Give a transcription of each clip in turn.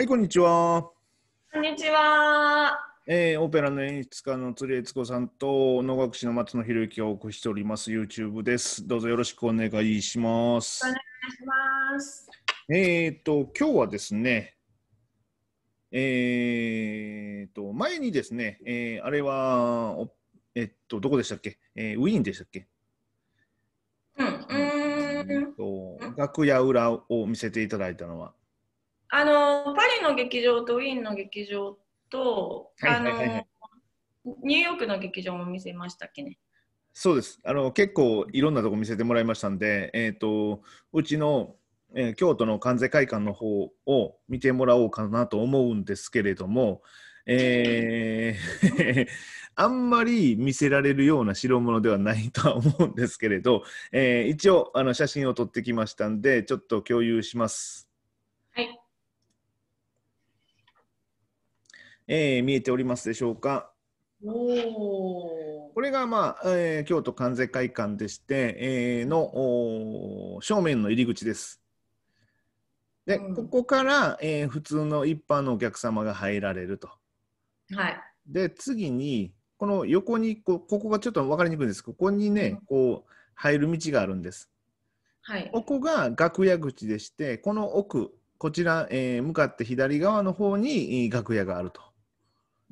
はい、こんにちは。こんにちは。えー、オペラの演出家の鶴江子さんと能楽師の松野博之がお送りしております YouTube です。どうぞよろしくお願いします。お願いします。えっ、ー、と今日はですね、えっ、ー、と前にですね、えー、あれはえっとどこでしたっけ、えー、ウィーンでしたっけ？うん、うん、えー、と楽屋裏を見せていただいたのは。あのパリの劇場とウィーンの劇場と、あのニューヨークの劇場も見せましたっけね。そうです。あの結構いろんなとこ見せてもらいましたんで、えっ、ー、とうちの、えー、京都の関西会館の方を見てもらおうかなと思うんですけれども、えー、あんまり見せられるような代物ではないとは思うんですけれど、えー、一応あの写真を撮ってきましたんで、ちょっと共有します。えー、見えておりますでしょうか。これが、まあえー、京都関西会館でして、えー、の正面の入り口です。で、うん、ここから、えー、普通の一般のお客様が入られると。はい、で次にこの横にここがちょっと分かりにくいんですここにね、こう入る道があるんです。はい、ここが楽屋口でしてこの奥こちら、えー、向かって左側の方に楽屋があると。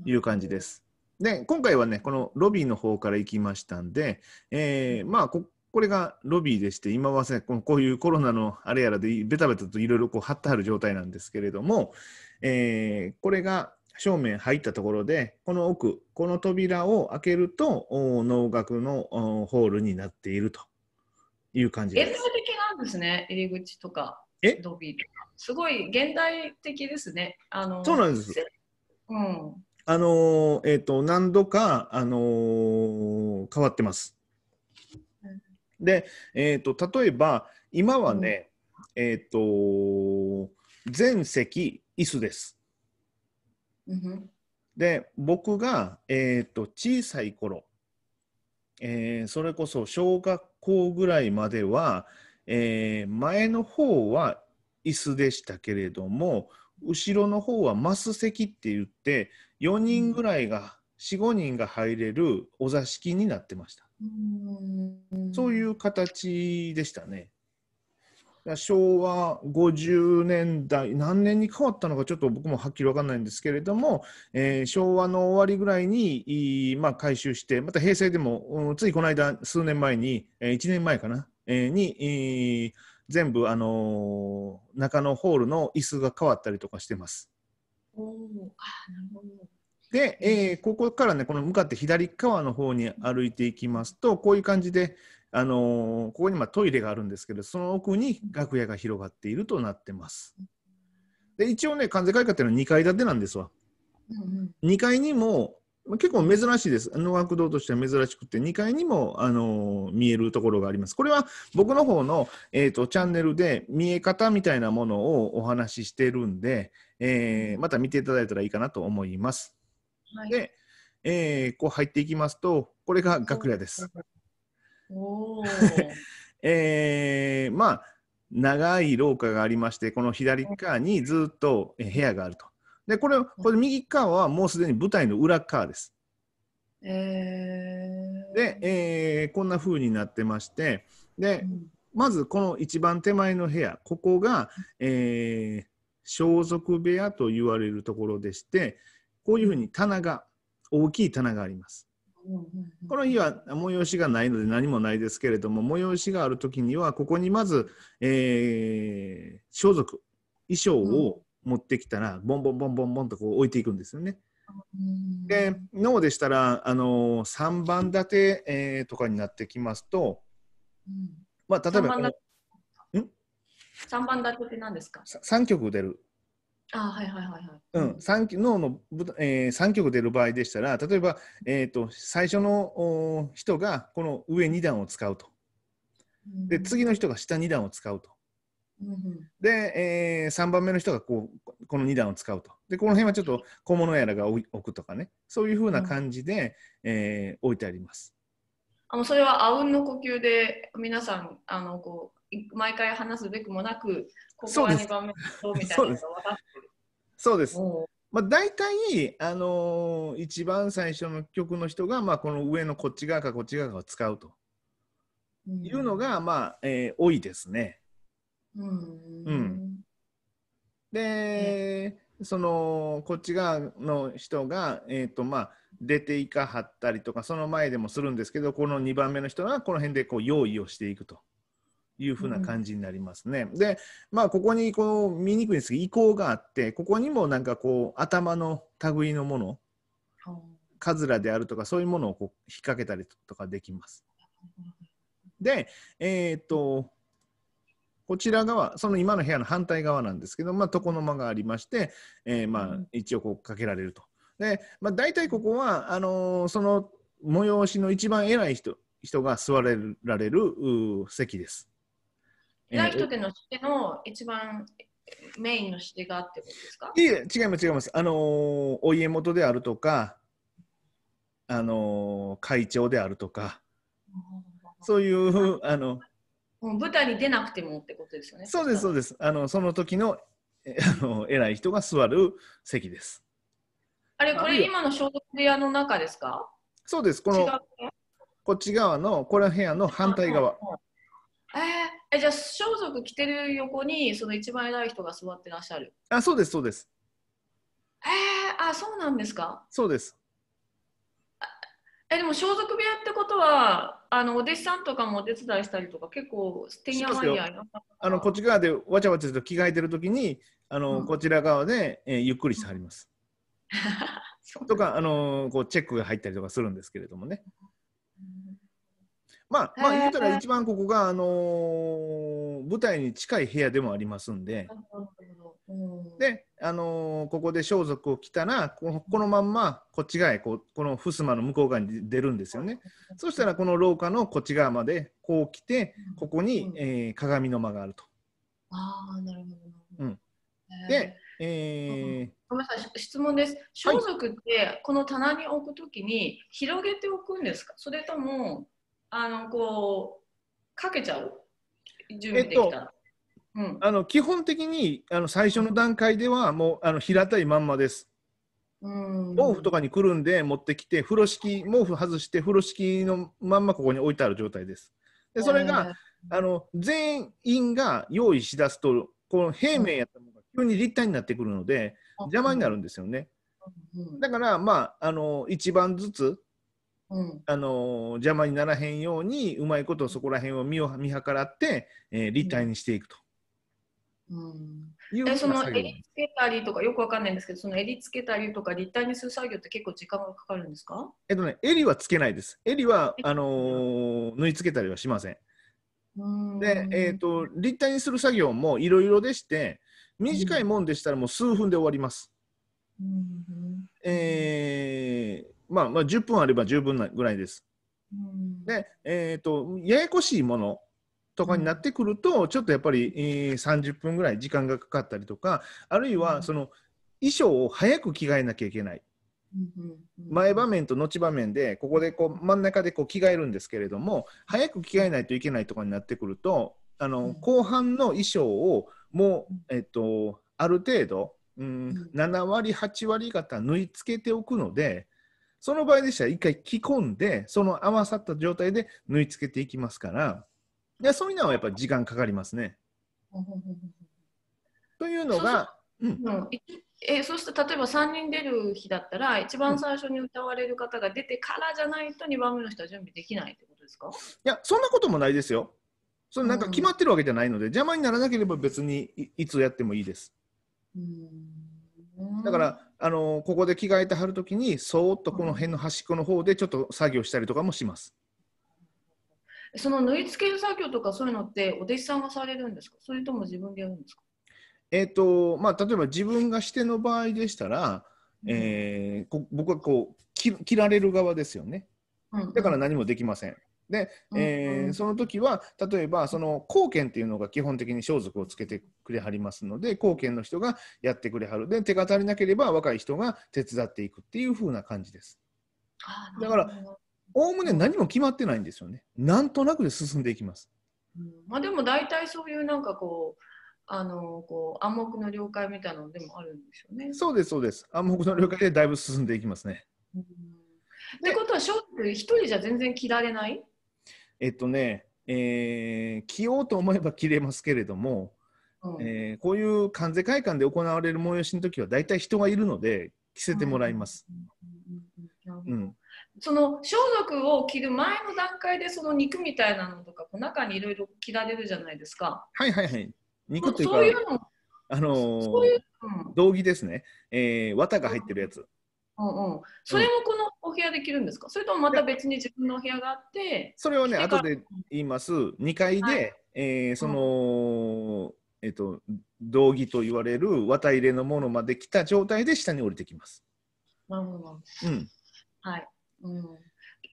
いう感じです。で、今回はね、このロビーの方から行きましたんで、えー、まあこ、これがロビーでして、今はさこのこういうコロナのあれやらで、ベタベタといろいろこう貼ってはる状態なんですけれども、えー、これが正面入ったところで、この奥、この扉を開けると、お能楽のおホールになっているという感じです。現代的なんですね、入り口とか、ロビーとか。すごい現代的ですね。あのそうなんです。うんあのえーと、何度か、あのー、変わってます。で、えーと、例えば今はね、うん、えっ、ー、と全席椅子です。うん、で僕が、えーと、と小さい頃、えー、それこそ小学校ぐらいまでは、えー、前の方は椅子でしたけれども後ろの方はマス席って言って4人ぐらいが、45人が入れるお座敷になってました。そういう形でしたね。昭和50年代何年に変わったのかちょっと僕もはっきり分かんないんですけれども、えー、昭和の終わりぐらいに、まあ、改修してまた平成でも、うん、ついこの間数年前に、えー、1年前かな、えー、に、え全部、あのー、中野ホールの椅子が変わったりとかしてます。で、えー、ここからね、この向かって左側の方に歩いていきますと、こういう感じで、あのー、ここにまあトイレがあるんですけど、その奥に楽屋が広がっているとなってます。で一応ね、関税会館っていうのは2階建てなんですわ。うんうん、2階にも結構珍しいです。能楽堂としては珍しくて、2階にも、あのー、見えるところがあります。これは僕の方の、えーと、チャンネルで見え方みたいなものをお話ししてるんで、えー、また見ていただいたらいいかなと思います。はい、で、えー、こう入っていきますと、これが楽屋です。お えー、まあ長い廊下がありまして、この左側にずっと部屋があると。で、これ、これ右側はもうすでに舞台の裏側です。えー、で、えー、こんな風になってまして、で、まずこの一番手前の部屋、ここが、えー、装束部屋と言われるところでして、こういう風に棚が、大きい棚があります。この日は催しがないので何もないですけれども催しがある時にはここにまず、えー、装束衣装を持ってきたらボンボンボンボンボンとこう置いていくんですよね。で脳でしたらあの3番立て、えー、とかになってきますと、まあ、例えば3番立てって何ですか ?3 曲出る。あはいはいはいはい。うん、3脳の、えー、3曲出る場合でしたら例えば、えーと、最初のお人がこの上2段を使うと。で次の人が下2段を使うと。で、えー、3番目の人がこうこの2段を使うとでこの辺はちょっと小物やらが置くとかねそういうふうな感じで、うん、えー、置いてありますあのそれはあうんの呼吸で皆さんあのこう毎回話すべくもなくここが2番目の人みたいなのが分かってるそうですまあ、大体、あのー、一番最初の曲の人が、まあ、この上のこっち側かこっち側かを使うというのが、うん、まあえー、多いですね。うん、で、ね、そのこっち側の人が、えーとまあ、出ていかはったりとかその前でもするんですけどこの2番目の人がこの辺でこう用意をしていくと。いうふうな感じになりますね。うん、で、まあ、ここにこう見にくいんですけど、意向があって、ここにもなんかこう、頭の類のもの、かずカズラであるとか、そういうものをこう引っ掛けたりとかできます。で、えっ、と、こちら側、その今の部屋の反対側なんですけど、まあ、床の間がありまして、えー、まあ、一応こうかけられると。で、まあ、大体ここは、あのー、その催しの一番偉い人人が座れられる席です。偉い人家のしの一番メインのしてがってことですかいえ、違います、違います。あのー、お家元であるとか、あのー、会長であるとか、そういう、あの、うん、舞台に出なくてもってことですよね。そうです、そうです。あの、その時の、あの、偉い人が座る席です。あれ、これ今の消毒部屋の中ですかそうです。この、こっち側の、これ部屋の反対側。えー、じゃあ、装束着てる横に、その一番偉い人が座ってらっしゃる。あ、そうです、そうです。えー、あ、そうなんですかそうです。え、でも、装束部屋ってことは、あのお弟子さんとかもお手伝いしたりとか、結構、あのこっち側でわちゃわちゃと着替えてるときにあの、うん、こちら側で、えー、ゆっくりしてはります。とか、あのこうチェックが入ったりとかするんですけれどもね。まあ、まあ、言うたら一番ここが、あのー、舞台に近い部屋でもありますんで、で、あのー、ここで装束を着たらこのまんまこっち側へこうこの襖の向こう側に出るんですよね、そしたらこの廊下のこっち側までこう来てここに、えー、鏡の間があると。あなるほど、うん、で、えー、ごめんなさい質問です。装束ってこの棚に置くときに広げておくんですか、はい、それともあのこうかけちゃう準備できたら、えっとうん、あの基本的にあの最初の段階ではもうあの平たいまんまです。うん、毛布とかにくるんで持ってきて風呂敷毛布外して風呂敷のまんまここに置いてある状態です。でそれが、えー、あの全員が用意しだすとこの平面やったものが急に立体になってくるので、うん、邪魔になるんですよね。だからまああの一番ずつ、うん、あの邪魔にならへんようにうまいことそこら辺を見を見計らって、えー、立体にしていくと。うん、その襟つけたりとかよくわかんないんですけど、その襟つけたりとか立体にする作業って結構時間がかかるんですか？えっとね、襟はつけないです。襟はあのー、縫い付けたりはしません。んで、えっ、ー、と立体にする作業もいろいろでして、短いもんでしたらもう数分で終わります。うん、えー、まあまあ10分あれば十分なぐらいです。で、えっ、とややこしいものとかになってくると、ちょっとやっぱり、えー、30分ぐらい時間がかかったりとか、あるいはその衣装を早く着替えなきゃいけない。前場面と後場面でここでこう真ん中でこう着替えるんですけれども早く着替えないといけないとかになってくるとあの後半の衣装をもう、えっと、ある程度、うん、7割8割方縫い付けておくのでその場合でしたら一回着込んでその合わさった状態で縫い付けていきますから。でそういうのはやっぱり時間かかりますね。というのが。うん、えそうしと、例えば3人出る日だったら一番最初に歌われる方が出てからじゃないと2番目の人は準備できないってことですかいやそんなこともないですよ。そのなんか決まってるわけじゃないので、邪魔にならなければ別にいつやってもいいです。だからあのここで着替えてはるときにそーっとこの辺の端っこの方でちょっと作業したりとかもします。その縫い付ける作業とかそういうのってお弟子さんがされるんですかそれとも自分でやるんですかえーとまあ、例えば自分がしての場合でしたら、うん、えー、僕はこう切られる側ですよね、うん、だから何もできません。で、うん、えその時は例えばその後見っていうのが基本的に装束をつけてくれはりますので後見の人がやってくれはるで手が足りなければ若い人が手伝っていくっていうふうな感じです。だからおおむね何も決まってないんですよね。なんとなくで進んでいきます。うん、まあ、でも大体そういうなんかこうあのこう暗黙の了解みたいなのでもあるんですよね。そうですそうです。暗黙の了解でだいぶ進んでいきますね。うん、ってことはショック一人じゃ全然着られないえっとね、えー、着ようと思えば着れますけれども、うん、えー、こういう関税会館で行われる催しの時は大体人がいるので着せてもらいます。うん、うんその装束を着る前の段階でその肉みたいなのとかこ中にいろいろ着られるじゃないですか。はいはいはい。肉というか、そういうのあのー、そういう、うん、道着ですね、えー、綿が入ってるやつ。うんうん、それもこのお部屋で着るんですか、うん、それともまた別に自分のお部屋があって。それはね、後で言います、2階で、はい、えー、その、うん、えっ、ー、と、道着と言われる綿入れのものまで着た状態で下に降りてきます。なるほど。うん。はい。うん、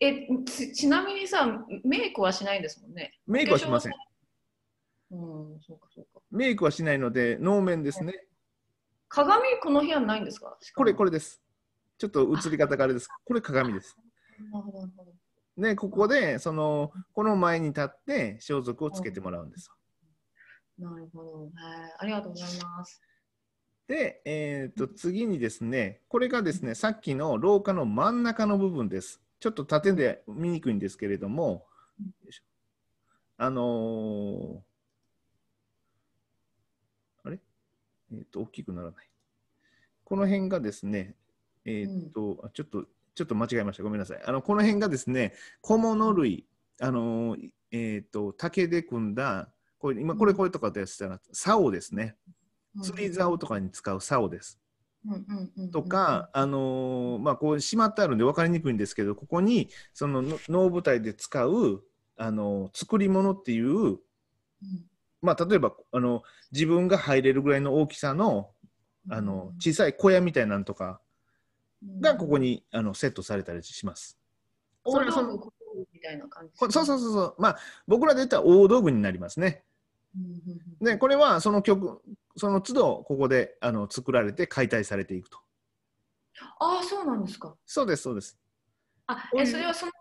えちちなみにさメイクはしないんですもんねメイクはしません、うん、そうかそうかメイクはしないので能面ですね、鏡この部屋ないんですかこれこれですちょっと映り方があれですこれ鏡ですなるほどでここでそのこの前に立って装束をつけてもらうんです、なるほど、ありがとうございますで、えー、と次にですね、これがですね、さっきの廊下の真ん中の部分です。ちょっと縦で見にくいんですけれども、あのー、あれえっ、ー、と、大きくならない。この辺がですね、えっ、ー、と、うん、ちょっと、ちょっと間違えました。ごめんなさい。あの、この辺がですね、小物類、あのえっ、と、竹で組んだ、これ、今、これ、これとかでしたら、竿ですね。釣り竿とかに使う竿です。とか、あのー、まあ、こうしまってあるんで分かりにくいんですけどここにその能舞台で使う、あのー、作り物っていう、まあ、例えばあの自分が入れるぐらいの大きさのあの小さい小屋みたいなんとかがここにあのセットされたりします。それはそのみたいな感じそうそうそうそうまあ僕らで言ったら大道具になりますね。でこれはその曲その都度ここであの作られて解体されていくと。ああそうなんですか。そうですそうです。あえそれはその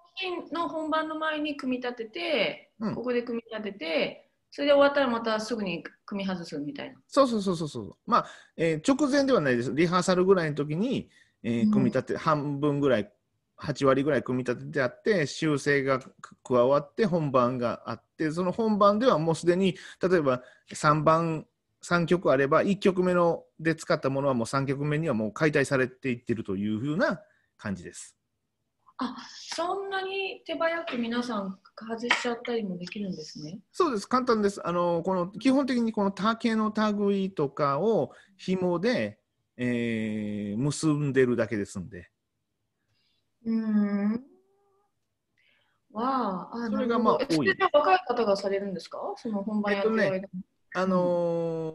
日の本番の前に組み立てて、うん、ここで組み立ててそれで終わったらまたすぐに組み外すみたいな。そうそうそうそうそうまあ、えー、直前ではないですリハーサルぐらいの時に、えー、組み立て、うん、半分ぐらい8割ぐらい組み立ててあって修正が加わって本番があってその本番ではもうすでに例えば3番3曲あれば1曲目ので使ったものはもう3曲目にはもう解体されていってるというふうな感じです。あそんなに手早く皆さん外しちゃったりもできるんですね。そうです簡単です。あのこの基本的にこの竹の類とかを紐で、えー、結んでるだけですんで。うんわあ、あそれがまあ多い。若い方がされるんですかその本番やってる間、えっとねあの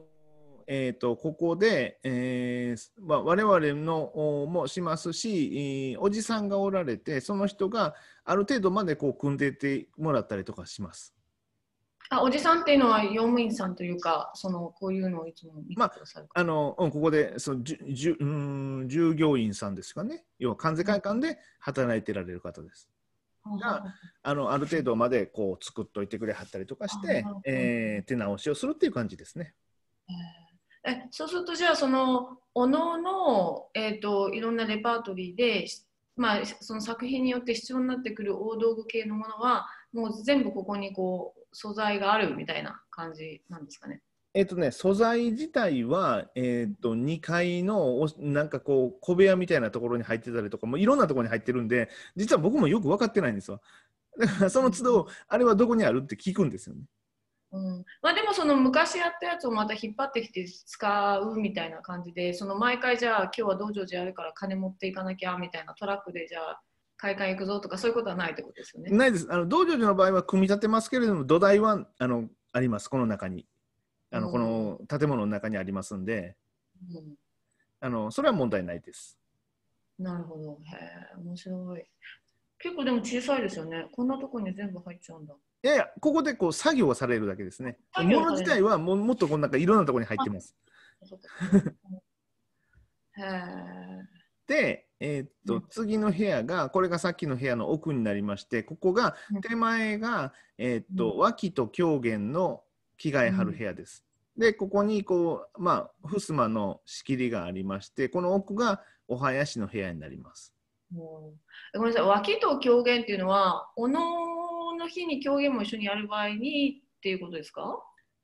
ー、えーと、ここで、えーまあ、我々のもしますし、おじさんがおられてその人がある程度までこう組んでてもらったりとかします。あおじさんっていうのは用務員さんというかそのこういうのをいつも見てくださる、まあ、あの、うん、ここでそのじゅじゅうん従業員さんですかね要は関税会館で働いてられる方です。があのある程度までこう作っといてくれはったりとかして、えー、手直しをするっていう感じですね。えそうするとじゃあそのおのおの、えーといろんなレパートリーで、まあ、その作品によって必要になってくる大道具系のものはもう全部ここにこう素材があるみたいな感じなんですかね。えっとね、素材自体は、えっと2階のおなんかこう小部屋みたいなところに入ってたりとかもいろんなところに入ってるんで実は僕もよく分かってないんですよだからその都度あれはどこにあるって聞くんですよね、うんまあ、でもその昔やったやつをまた引っ張ってきて使うみたいな感じでその毎回じゃあ今日は道場寺あるから金持っていかなきゃみたいなトラックでじゃあ開館行くぞとかそういうことはないってことですよねないですあの道場寺の場合は組み立てますけれども土台はあのありますこの中に。あのこの建物の中にありますんで、うん、あのそれは問題ないです。なるほど、へえ、面白い。結構でも小さいですよね。こんなとこに全部入っちゃうんだ。いやいや、ここでこう作業はされるだけですね。もの自体はももっとこの中いろんなところに入ってます。へで、えー、っと、うん、次の部屋がこれがさっきの部屋の奥になりましてここが手前が、うん、えー、っと、脇と狂言の着替え張る部屋です。うん、でここにこうまあ襖の仕切りがありましてこの奥がお囃子の部屋になります。ごめんなさい脇と狂言っていうのはおのの日に狂言も一緒にやる場合にっていうことですか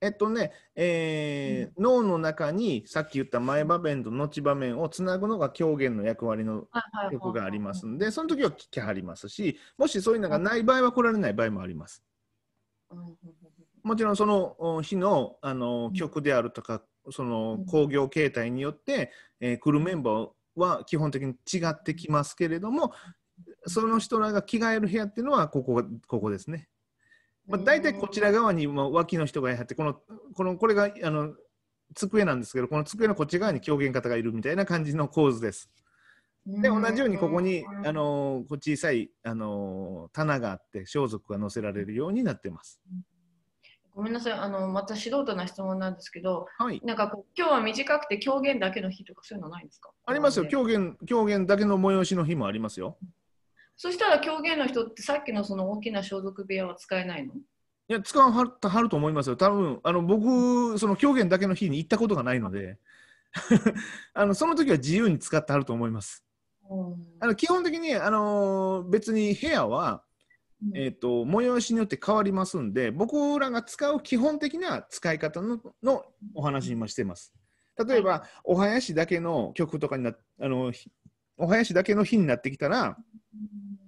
えっとね、えー、うん、脳の中にさっき言った前場面と後場面をつなぐのが狂言の役割の曲がありますので、その時は聞きはりますし、もしそういうのがない場合は来られない場合もあります。うんもちろんその日のあの曲であるとか、その工業形態によって、えー、来るメンバーは基本的に違ってきますけれどもその人らが着替える部屋っていうのはここここですね。まあ、大体こちら側に、ま脇の人がやってこのこのこれがあの机なんですけどこの机のこっち側に狂言方がいるみたいな感じの構図です。で同じようにここに、あの小さい、あの棚があって装束が載せられるようになってます。ごめんなさい、あのまた素人な質問なんですけど、はい、なんかこう今日は短くて狂言だけの日とかそういうのないんですかありますよ、狂言狂言だけの催しの日もありますよ。そしたら狂言の人ってさっきのその大きな装束部屋は使えないのいや、使わははると思いますよ。多分あの僕、その狂言だけの日に行ったことがないので、あのその時は自由に使ってはると思います。あの基本的に、あの別に部屋はえーと、催しによって変わりますんで僕らが使う基本的な使い方ののお話もしてます例えば、はい、お囃子だけの曲とかになあのお囃子だけの日になってきたら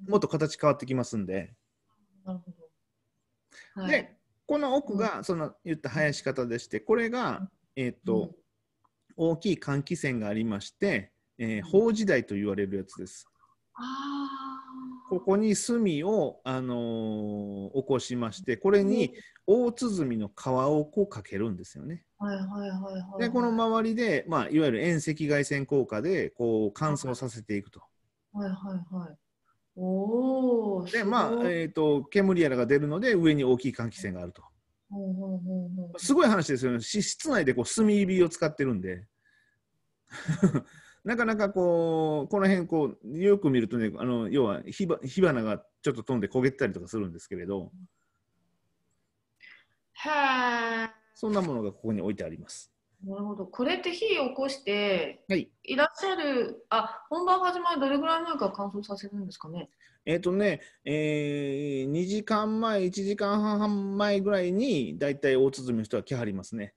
もっと形変わってきますんでなるほど、はい、でこの奥がその言った囃子方でしてこれが、えーと、うん、大きい換気扇がありまして、えー、法時代と言われるやつですああここに炭を、あのー、起こしましてこれに大鼓の皮をこうかけるんですよね。でこの周りで、まあ、いわゆる遠赤外線効果でこう乾燥させていくと。はいはいはい、おでまあ、えーと、と煙やらが出るので上に大きい換気扇があると。すごい話ですよね。室内でこう炭火を使ってるんで。なかなかこう、この辺こう、よく見るとね、あの要は火火花がちょっと飛んで焦げたりとかするんですけれど、はそんなものがここに置いてあります。なるほど。これって火を起こして、はい、いらっしゃる、あ、本番始まるどれぐらい前か乾燥させるんですかね。えっ、ー、とね、えー、2時間前、1時間半前ぐらいに、大体たい大鼓の人は来はりますね。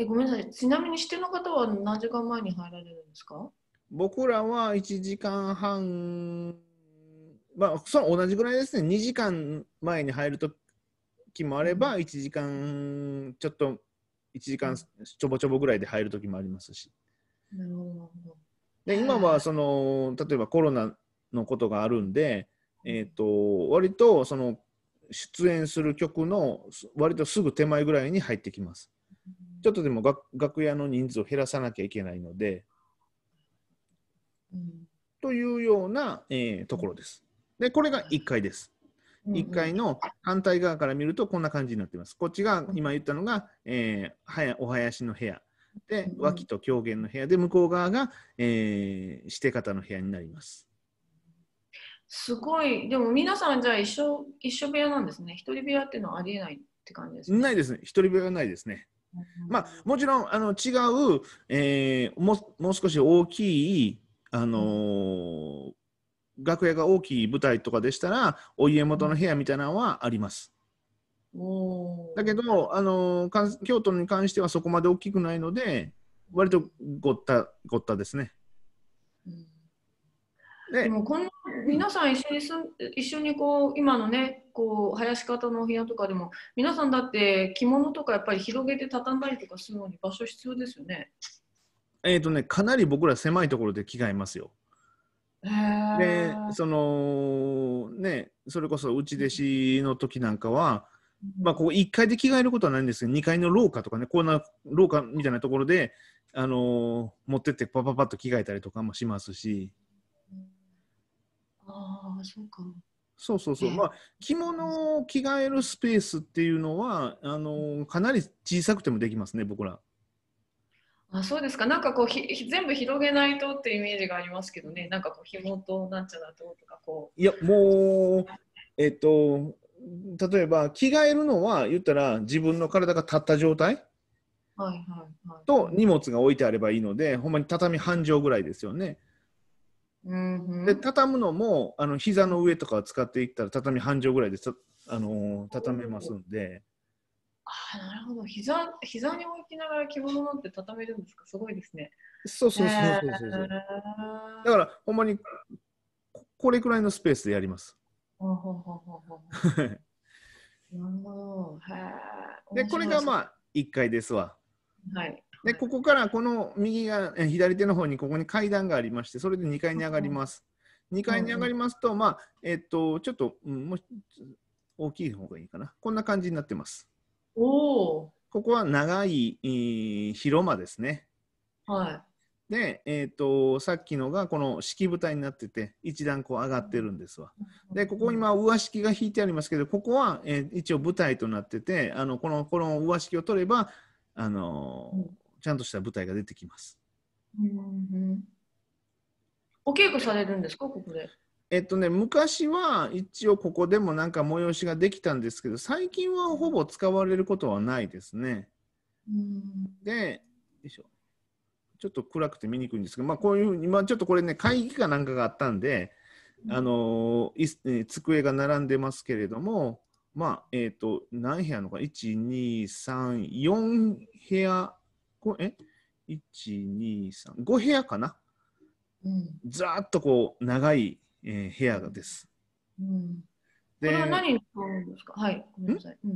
えごめんなさい、ちなみに視点の方は何時間前に入られるんですか僕らは1時間半、まあ、そ同じぐらいですね、2時間前に入るときもあれば、1時間ちょっと、1時間ちょぼちょぼぐらいで入るときもありますし。なるほどで今はその例えばコロナのことがあるんで、えーと割とその出演する曲の割とすぐ手前ぐらいに入ってきます。ちょっとでも楽屋の人数を減らさなきゃいけないので、うん、というような、えー、ところです。で、これが1階です。1階の反対側から見るとこんな感じになっています。こっちが今言ったのが、えー、お囃子の部屋で脇と狂言の部屋で向こう側が、えー、して方の部屋になります。すごい。でも皆さんじゃあ一緒一緒部屋なんですね。一人部屋っていうのはありえないって感じですね。ないですね。一人部屋はないですね。まあ、もちろんあの違う、えー、ももう少し大きい、あのー、楽屋が大きい舞台とかでしたらお家元の部屋みたいなのはあります。だけど、あのー、京都に関してはそこまで大きくないので割とごったごったですね。でもこん皆さん一緒にすん一緒にこう今のねこう林方のお部屋とかでも皆さんだって着物とかやっぱり広げて畳んだりとかするのに場所必要ですよね。えっ、とねかなり僕ら狭いところで着替えますよ。でそのねそれこそうち弟子の時なんかは、まあ、ここ1階で着替えることはないんですけど2階の廊下とかねこんな廊下みたいなところで、あのー、持ってってパパパッと着替えたりとかもしますし。ああ、そうか。そうそうそう、まあ、着物を着替えるスペースっていうのはあのかなり小さくてもできますね僕ら。あそうですかなんかこうひ全部広げないとってイメージがありますけどねなんかこう紐となんちゃらととかこう。いやもうえっと例えば着替えるのは言ったら自分の体が立った状態、はいはいはい、と荷物が置いてあればいいのでほんまに畳半畳ぐらいですよね。うんで畳むのもあの膝の上とかを使っていったら畳半畳ぐらいであの畳めますんで。あなるほど膝膝に置きながら着物なんて畳めるんですかすごいですね。そうそうそうそうそう、えー、だからほんまにこれくらいのスペースでやります。ほほほほ でこれがまあ1階ですわ。はい。でここからこの右が左手の方にここに階段がありましてそれで2階に上がります。2階に上がりますと、まあえっと、ちょっと、うん、もう大きい方がいいかなこんな感じになってます。おここは長い、えー、広間ですね。はい、で、えーと、さっきのがこの式舞台になってて一段こう上がってるんですわ。でここ今上式が引いてありますけどここは、えー、一応舞台となっててあのこのこの上式を取ればあのー、ちゃんとした舞台が出てきます。うん、お稽古されるんですか、ここで。えっとね、昔は一応ここでもなんか催しができたんですけど最近はほぼ使われることはないですね。でちょっと暗くて見にくいんですけど、まあ、こういうふうに、まあ、ちょっとこれね会議かなんかがあったんで、あのい机が並んでますけれども、まあえーと、と何部屋のか123 4部屋こえ ?1,2,3,5 部屋かな、うん、ざっとこう長い、えー、部屋がです。うん、でこれは何に使うんですかはい、ごめんなさい。うん、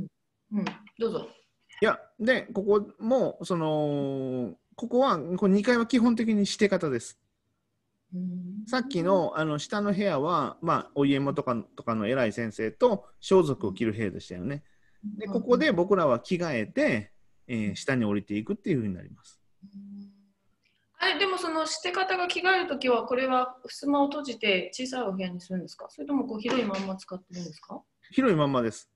うん、どうぞ。いや、で、ここも、その、ここは、こ2階は基本的にして方です。さっきのあの下の部屋は、まあ、お家元とかとかの偉い先生と装束を着る部屋でしたよね。でここで僕らは着替えてえー、下に降りていくっていうふうになります。あれでもその捨て方が着替えるときはこれは襖を閉じて小さいお部屋にするんですかそれともこう広いまんま使ってるんですか広いまんまです。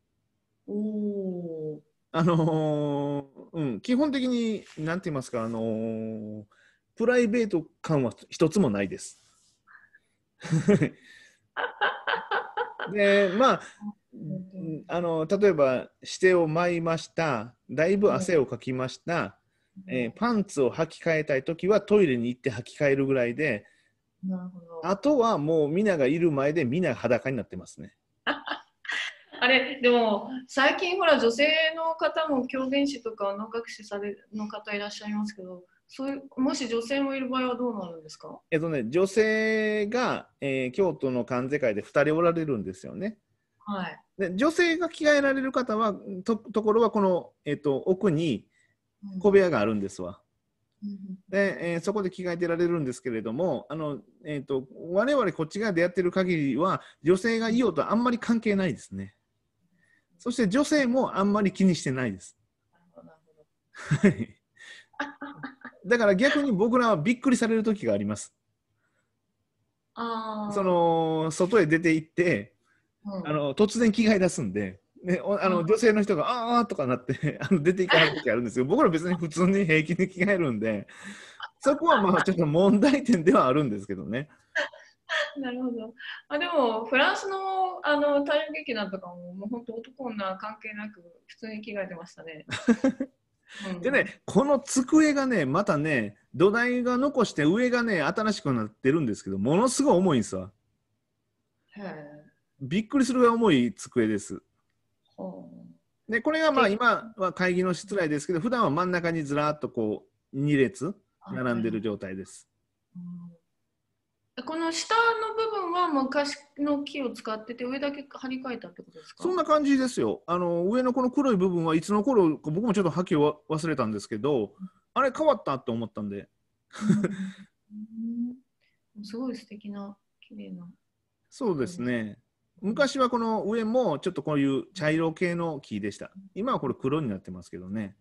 おお。あのー、うん、基本的に何て言いますか、あのー、プライベート感は一つもないです。でまあ あの例えば指定を舞いましただいぶ汗をかきました、うん、えー、パンツを履き替えたい時はトイレに行って履き替えるぐらいであとはもう皆がいる前で皆裸になってますね。あれでも最近ほら女性の方も狂言師とか能楽師されの方いらっしゃいますけどそういうもし女性もいる場合はどうなるんですかえっとね女性が、えー、京都の関西会で2人おられるんですよね。はい、で女性が着替えられる方はとところはこの、えーと、奥に小部屋があるんですわ。でえー、そこで着替えてられるんですけれどもあの、えーと、我々こっちが出会ってる限りは女性がいようとあんまり関係ないですねそして女性もあんまり気にしてないですだから逆に僕らはびっくりされる時がありますその外へ出て行ってあの突然着替え出すんで。ね、あの、女性の人が「ああ」とかなって あの出ていかない時あるんですけど僕ら別に普通に平気で着替えるんでそこはまあ ちょっと問題点ではあるんですけどね。なるほどあでもフランスのあの太陽劇団とかももう本当男女関係なく普通に着替えてましたね。でね、この机がね、またね、土台が残して上がね、新しくなってるんですけど、ものすごい重いんですわ。びっくりするが重い机です。でこれがまあ今は会議の室内ですけど普段は真ん中にずらっとこう2列並んでる状態です。この下の部分は昔の木を使ってて上だけ張り替えたってことですかそんな感じですよ。あの上のこの黒い部分はいつの頃僕もちょっと覇きを忘れたんですけどあれ変わったって思ったんで。うん、すごい素敵な綺麗な。そうですね。昔はこの上もちょっとこういう茶色系の木でした。今はこれ黒になってますけどね。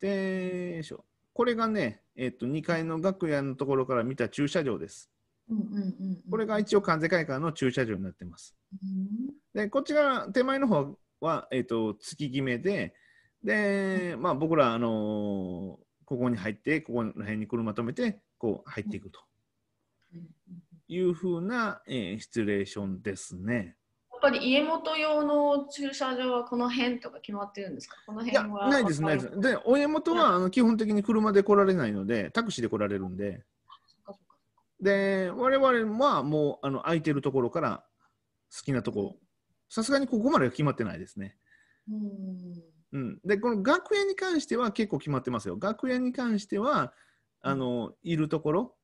でしょ。これがね、えっと、2階の楽屋のところから見た駐車場です。うんこれが一応関西会館の駐車場になってます。うん、で、こっちが手前の方は、えっと、月決めで、で、まあ僕ら、あのー、ここに入って、ここら辺に車止めて、こう入っていくと。うんいうふうな、えー、シチュエーションですね。やっぱり家元用の駐車場はこの辺とか決まってるんですかこの辺はないですないですでお家元はあの基本的に車で来られないのでタクシーで来られるんでで我々はもうあの空いてるところから好きなとこさすがにここまでは決まってないですねうん、でこの楽屋に関しては結構決まってますよ楽屋に関してはあのいるところ、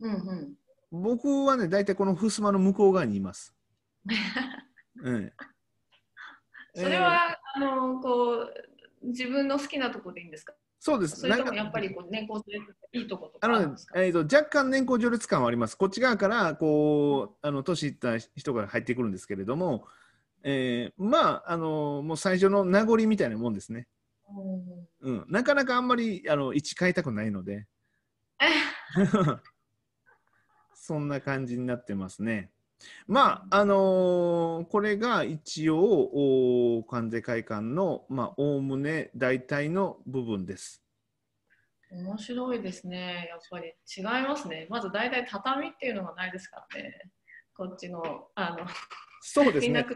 うんうん、僕はね、大体この襖の向こう側にいます。うん、それは、えー、あのこう自分の好きなところでいいんですかそうです。それともやっぱりこう年功序列いいとことあの、えーと、若干年功序列感はあります。こっち側からこうあの年いった人が入ってくるんですけれども、えー、まああのもう最初の名残みたいなもんですね。うん、なかなかあんまりあの位置変えたくないので。そんな感じになってますね。まああのー、これが一応関税会館のおおむね大体の部分です。面白いですね、やっぱり違いますね、まず大体畳っていうのがないですからね、こっちの。あのそうですね。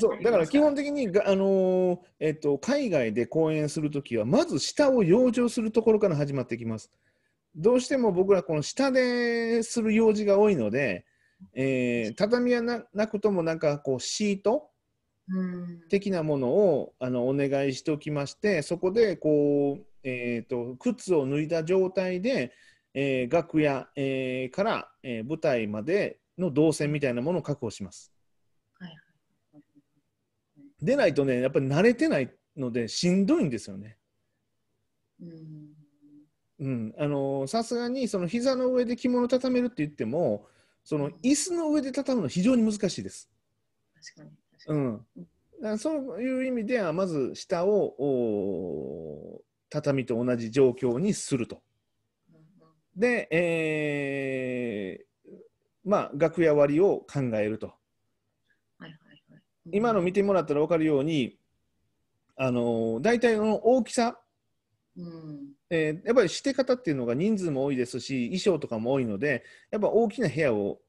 そうだから基本的にあのー、えっと海外で講演するときはまず下を養生するところから始まってきます。どうしても僕らこの下でする用事が多いので、えー、畳はななくともなんかこうシート的なものをあのお願いしておきましてそこでこう、えーと、靴を脱いだ状態で、えー、楽屋、えー、から、えー、舞台までの動線みたいなものを確保します。はい、でないとねやっぱり慣れてないのでしんどいんですよね。うんうん、あのさすがにその膝の上で着物を畳めるって言ってもその椅子の上で畳むの非常に難しいです。確かにうん、そういう意味ではまず下をお畳と同じ状況にすると。で、えー、まあ楽屋割りを考えると。はいはいはい、今の見てもらったら分かるようにあの大体の大きさうんえー、やっぱりして方っていうのが人数も多いですし衣装とかも多いのでやっぱ大きな部屋を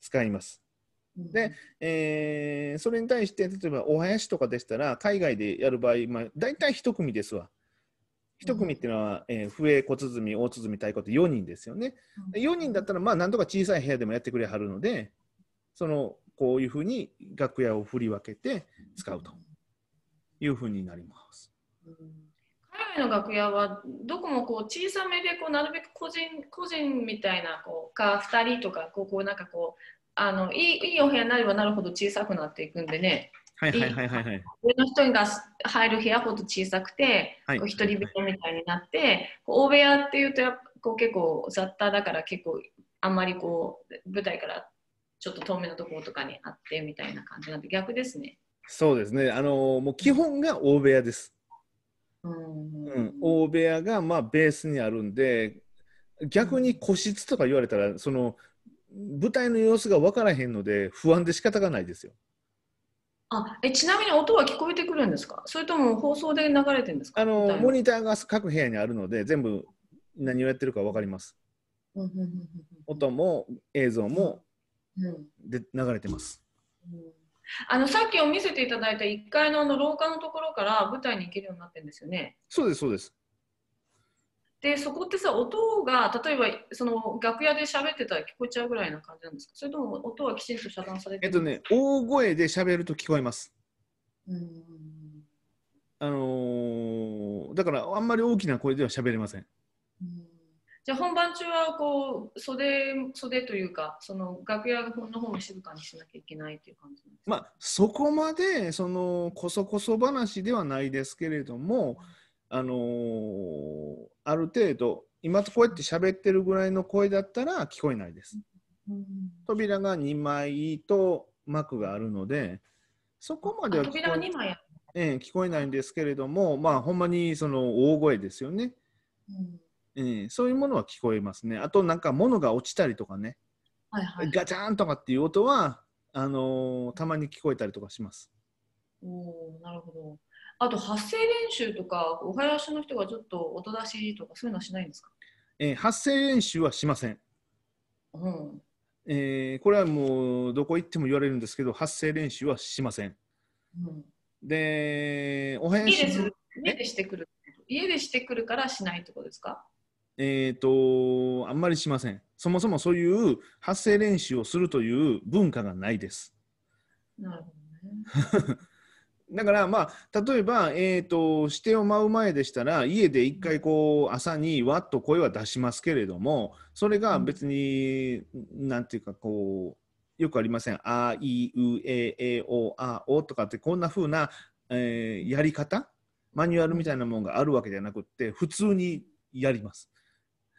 使います。で、えー、それに対して例えばお囃子とかでしたら海外でやる場合、まあ、大体1組ですわ。1組っていうのは、えー、笛、小鼓、大鼓、太鼓って4人ですよね。4人だったらまあなんとか小さい部屋でもやってくれはるのでそのこういうふうに楽屋を振り分けて使うというふうになります。うん回の楽屋はどこもこう小さめでこうなるべく個人個人みたいなこうか2人とかこうこうなんかこうあのいいいいお部屋になればなるほど小さくなっていくんでね。はいはいはいはい、上の人が入る部屋ほど小さくて、はい、こう一人部屋みたいになって、はい、大部屋っていうとやっぱこう結構雑多だから結構あんまりこう舞台からちょっと遠目のところとかにあってみたいな感じなんで逆ですね。そうですね。あのもう基本が大部屋です。うん、大部屋がまあベースにあるんで逆に個室とか言われたらその舞台の様子が分からへんので不安で仕方がないですよ。あえちなみに音は聞こえてくるんですかそれとも放送で流れてるんですかあのモニターが各部屋にあるので全部何をやってるか分かります。音も映像もで流れてます。うんあのさっきを見せていただいた1階のあの廊下のところから舞台に行けるようになってるんですよね。そうですそうです。でそこってさ音が例えばその楽屋で喋ってたら聞こえちゃうぐらいな感じなんですかそれとも音はきちんと遮断されてえっとね大声で喋ると聞こえます。うんあのー、だからあんまり大きな声では喋れません。じゃあ本番中はこう袖袖というかその楽屋の方も静かにしなきゃいけないという感じまあそこまでそのこそこそ話ではないですけれども、あのー、ある程度今こうやって喋ってるぐらいの声だったら聞こえないです。うん、扉が2枚と幕があるのでそこまでは聞こえええ、聞こえないんですけれどもまあほんまにその大声ですよね。うんえー、そういうものは聞こえますね。あとなんか物が落ちたりとかね、はいはい、ガチャンとかっていう音はあのー、たまに聞こえたりとかします。おなるほど。あと発声練習とかお囃子の人がちょっと音出しとかそういうのはしないんですか、えー、発声練習はしません。うんえー、これはもうどこ行っても言われるんですけど発声練習はしません。うん、でお囃子家でしてくる家でしてくるからしないってことですかえっ、ー、と、あんまりしません。そもそもそういう発声練習をするという文化がないです。なるほどね。だからまあ例えば、えーと、視点を舞う前でしたら家で一回こう朝にわっと声は出しますけれどもそれが別に、うん、なんていうかこうよくありません「あいうええおあお」とかってこんなふうな、えー、やり方マニュアルみたいなものがあるわけじゃなくって普通にやります。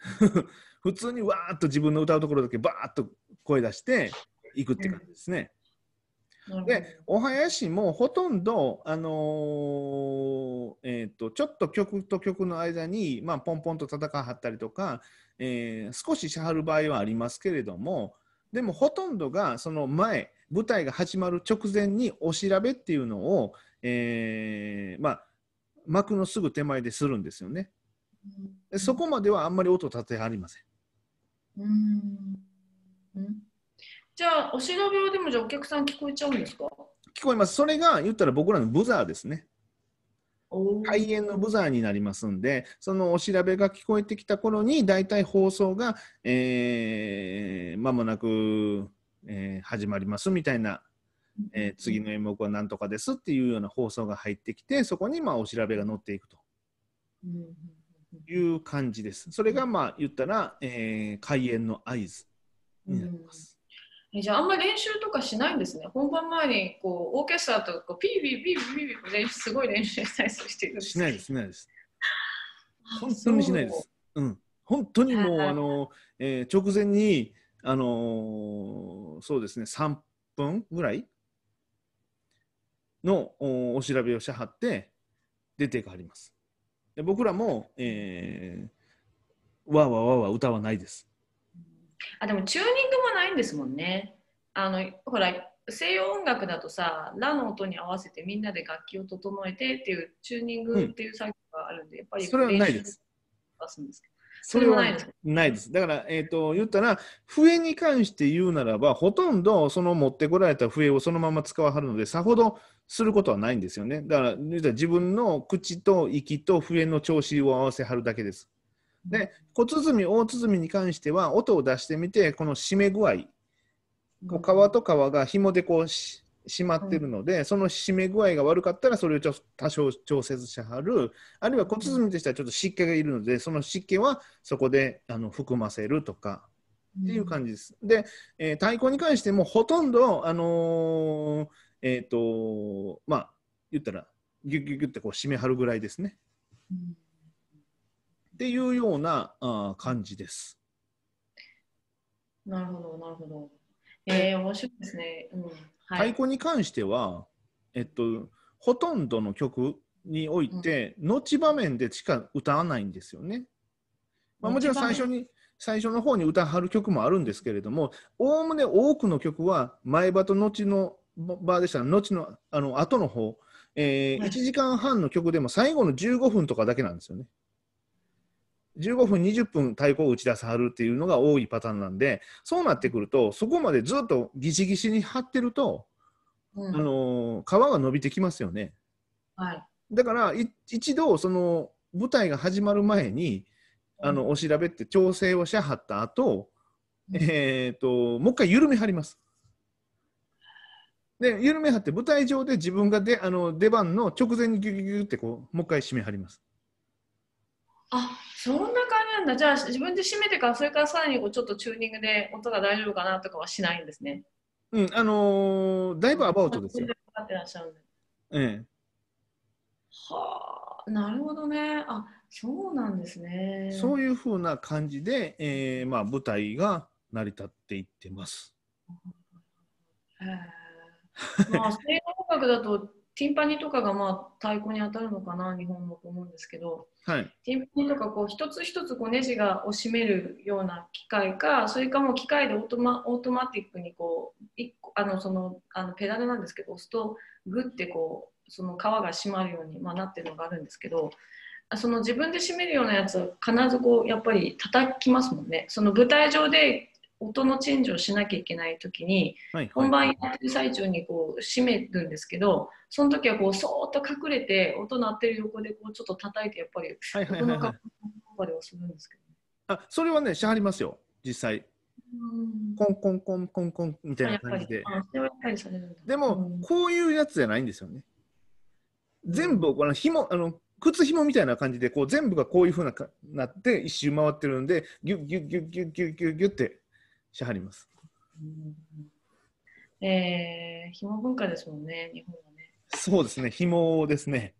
普通にわーっと自分の歌うところだけバーっと声出していくって感じですね。うん、でお囃子もほとんど、あのー、えーと、ちょっと曲と曲の間に、まあ、ポンポンと戦はったりとか、えー、少ししはる場合はありますけれどもでもほとんどがその前舞台が始まる直前にお調べっていうのを、えー、まあ、幕のすぐ手前でするんですよね。うん、そこまではあんまり音立てありません。うん、じゃあ、お白病でもじゃお客さん聞こえちゃうんですか聞こえます。それが言ったら僕らのブザーですね。開演のブザーになりますんで、そのお調べが聞こえてきた頃に、大体放送が、えー、間もなく、えー、始まりますみたいな、えー、次の演目は何とかですっていうような放送が入ってきて、そこにまあお調べが載っていくと。うんいう感じです。それがまあ言ったら、えー、開演の合図になります。じゃああんまり練習とかしないんですね。本番前にこうオーケストラとこうピーピーピーピーピー練習すごい練習したりしてるしないです、しないです。本当にしないです。ううん。本当にもう、あの、えー、直前に、あのー、そうですね、三分ぐらいのおお調べをしはって出て帰ります。で僕らも、えー、わーわーわーわー歌はないです。あでもチューニングもないんですもんね。あのほら西洋音楽だとさラの音に合わせてみんなで楽器を整えてっていうチューニングっていう作業があるんで、うん、やっぱりそれはないです。それはないです。だから、えーと言ったら笛に関して言うならばほとんどその持ってこられた笛をそのまま使わはるのでさほどすることはないんですよね。だから自分の口と息と笛の調子を合わせはるだけです。で小鼓大鼓に関しては音を出してみてこの締め具合こう皮と皮が紐でこうしまってるので、その締め具合が悪かったらそれをちょ多少調節しはるあるいは小鼓としてはちょっと湿気がいるのでその湿気はそこであの含ませるとかっていう感じです。で、えー、太鼓に関してもほとんど、あのーえっ、ー、とまあ言ったらギュぎギュゅギュッてこう締め張るぐらいですね。っていうようなあ感じです。なるほどなるほど。えー、面白いですね。うんはい、太鼓に関してはえっとほとんどの曲において、うん、後場面でしか歌わないんですよね。まあ、もちろん最初に最初の方に歌はる曲もあるんですけれどもおおむね多くの曲は前場と後の場でした。後の、あの、後の方、えーはい、1時間半の曲でも最後の15分とかだけなんですよね。15分、20分太鼓を打ち出さはるっていうのが多いパターンなんで、そうなってくると、そこまでずっとギシギシに張ってると、うん、あのー、皮が伸びてきますよね。はい、だから一度その舞台が始まる前に、あのお調べって調整をしはった後、うん、えっ、ともう一回緩めはります。で、緩めはって、舞台上で自分がであの出番の直前にギュギュギュってこう、もう一回締め張ります。あそんな感じなんだ。じゃあ、自分で締めてから、それからさらにこうちょっとチューニングで音が大丈夫かなとかはしないんですね。うん、あのー、だいぶアバウトですよ。んええ。はあ、なるほどね。あそうなんですね。そういうふうな感じで、えーまあ、舞台が成り立っていってます。え まあ西洋音楽だとティンパニとかがまあ太鼓に当たるのかな日本もと思うんですけど、はい、ティンパニとかこう一つ一つこうネジがを締めるような機械かそれかもう機械でオートマオートマティックにこう一個あのそのあのペダルなんですけど押すとグッてこうその皮が締まるように、まあ、なってるのがあるんですけどその自分で締めるようなやつは必ずこうやっぱり叩きますもんね。その舞台上で音のチェンジをしなきゃいけない時に、本番やってる最中にこう締めるんですけどその時はこうそーっと隠れて音鳴ってる横でこうちょっと叩いてやっぱり音の確認ではするんですけど、ねあそれはねしはりますよ実際。コンコンコンコンコンみたいな感じで。でも、こういうやつじゃないんですよね。全部、この紐、あの、靴紐みたいな感じで、こう全部がこういうふうななって一周回ってるんで、ギュッギュッギュッギュッギュッギュッギュッってしはります。うん、えー、紐文化ですもんね、日本はね。そうですね、紐ですね。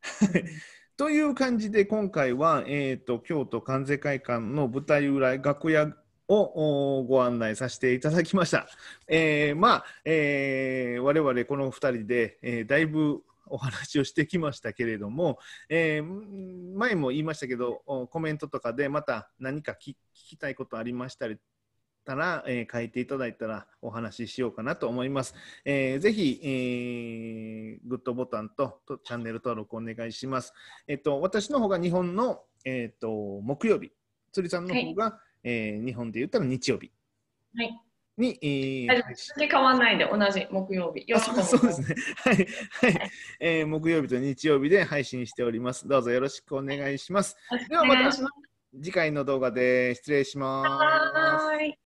という感じで、今回は、えーと、京都関税会館の舞台裏、楽屋をご案内させていただきました。えー、まあ、えー、我々この2人で、えー、だいぶお話をしてきましたけれども、えー、前も言いましたけどコメントとかでまた何か聞きたいことありましたりたら、えー、書いていただいたらお話ししようかなと思います。えー、ぜひ、えー、グッドボタンととチャンネル登録お願いします。えっ、ー、と、私の方が日本の、えっ、ー、と、木曜日、釣りさんの方が、はい、えー、日本で言ったら日曜日。はい。に、えー、変わらないで同じ木曜日。そうそうですね。はい、はい、えー、木曜日と日曜日で配信しております。どうぞよろしくお願いします。ではまた次回の動画で失礼します。